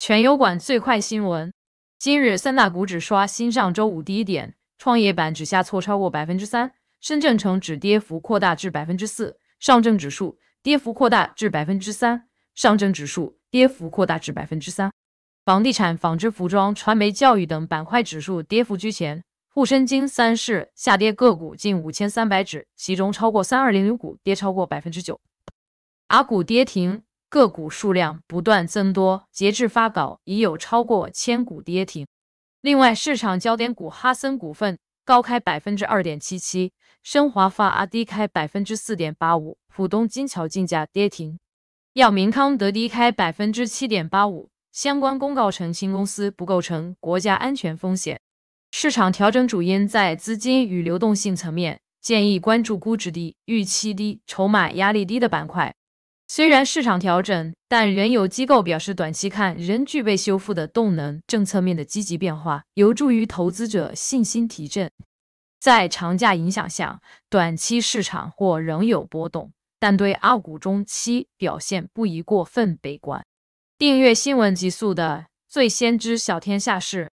全油管最快新闻：今日三大股指刷新上周五低点，创业板指下挫超过百分之三，深圳成指跌幅扩大至百分之四，上证指数跌幅扩大至百分之三。上证指数跌幅扩大至百分之三，房地产、纺织服装、传媒、教育等板块指数跌幅居前。沪深金三市下跌个股近五千三百只，其中超过三二零零股跌超过百分之九，阿股跌停。个股数量不断增多，截至发稿已有超过千股跌停。另外，市场焦点股哈森股份高开百分之二点七七，升华发阿低开百分之四点八五，浦东金桥竞价跌停，药明康德低开百分之七点八五。相关公告称，新公司不构成国家安全风险。市场调整主因在资金与流动性层面，建议关注估值低、预期低、筹码压力低的板块。虽然市场调整，但仍有机构表示，短期看仍具备修复的动能。政策面的积极变化有助于投资者信心提振。在长假影响下，短期市场或仍有波动，但对二股中期表现不宜过分悲观。订阅新闻极速的，最先知晓天下事。